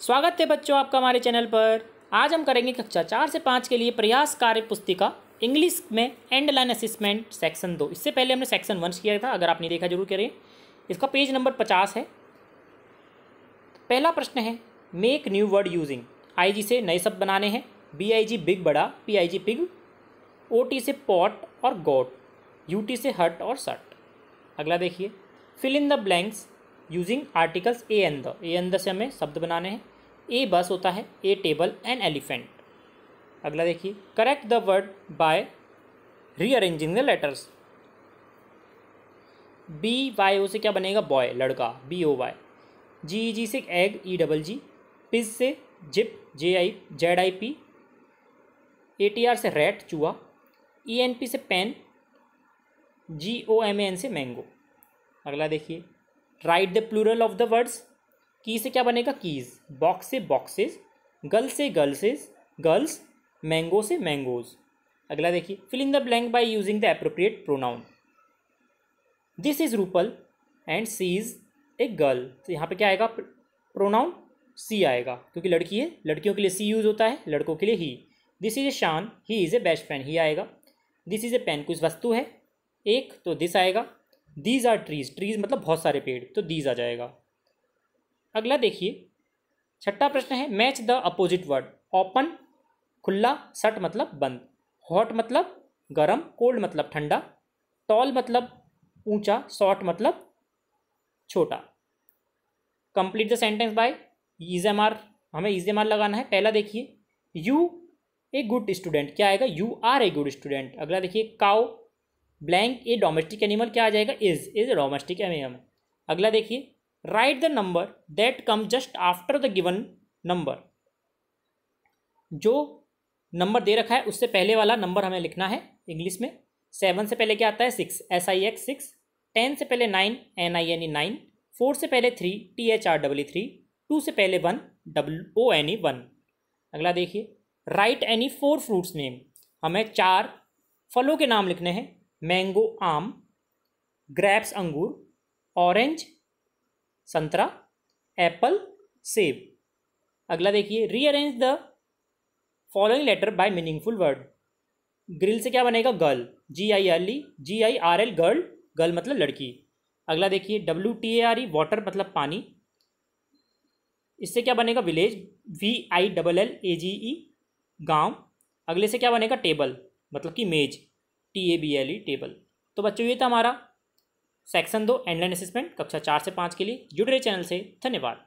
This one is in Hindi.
स्वागत है बच्चों आपका हमारे चैनल पर आज हम करेंगे कक्षा चार से पाँच के लिए प्रयास कार्य पुस्तिका इंग्लिश में एंड लाइन असिस्मेंट सेक्शन दो इससे पहले हमने सेक्शन वन किया था अगर आपने देखा जरूर करें इसका पेज नंबर पचास है पहला प्रश्न है make new word using I से नए शब्द बनाने हैं बी आई जी बिग बड़ा P I G pig O T से पॉट और गॉट यू टी से हट और सट अगला देखिए fill in the blanks using articles a an the a an the से हमें शब्द बनाने हैं ए बस होता है ए टेबल एंड एलिफेंट अगला देखिए correct the word by rearranging the letters B Y O से क्या बनेगा बॉय लड़का बी ओ वाई जी ई जी से egg E double G piz से zip J I Z I P A T R से रेट चूहा ई एन पी से pen G O M N से मैंगो अगला देखिए write the plural of the words key से क्या बनेगा कीज बॉक्स से बॉक्सेस गर्ल से गर्ल्सेज गर्ल्स मैंगो से मैंगोज अगला देखिए fill in the blank by using the appropriate pronoun this is Rupal and she is a girl तो यहाँ पे क्या आएगा प्रोनाउन सी आएगा क्योंकि लड़की है लड़कियों के लिए सी यूज़ होता है लड़कों के लिए ही this is a Shan he is a best friend he आएगा दिस इज़ ए पेन कुछ वस्तु है एक तो दिस आएगा दीज आर ट्रीज ट्रीज मतलब बहुत सारे पेड़ तो दीज आ जाएगा अगला देखिए छठा प्रश्न है match the opposite word open खुला सट मतलब बंद हॉट मतलब गर्म कोल्ड मतलब ठंडा टॉल मतलब ऊंचा शॉर्ट मतलब छोटा complete the sentence by is am are हमें इज एम आर लगाना है पहला देखिए यू ए गुड स्टूडेंट क्या आएगा you are a good student अगला देखिए cow blank a domestic animal क्या आ जाएगा इज इज डोमेस्टिक एनिमल अगला देखिए write the number that come just after the given number जो नंबर दे रखा है उससे पहले वाला नंबर हमें लिखना है इंग्लिश में सेवन से पहले क्या आता है six S I X six ten से पहले nine N I N E nine four से पहले three T H R W three two से पहले one double O N E one अगला देखिए write any four fruits name हमें चार फलों के नाम लिखने हैं मैंगो आम ग्रैप्स अंगूर ऑरेंज संतरा एप्पल सेब अगला देखिए rearrange the following letter by meaningful word grill से क्या बनेगा girl G I L E G I R L girl girl मतलब लड़की अगला देखिए W T A R E water मतलब पानी इससे क्या बनेगा village V I double L A G E गाँव अगले से क्या बनेगा टेबल मतलब कि मेज T A B L E table तो बच्चों ये था हमारा सेक्शन दो एंडलाइन असेसमेंट कक्षा चार से पाँच के लिए जुड़ रहे चैनल से धन्यवाद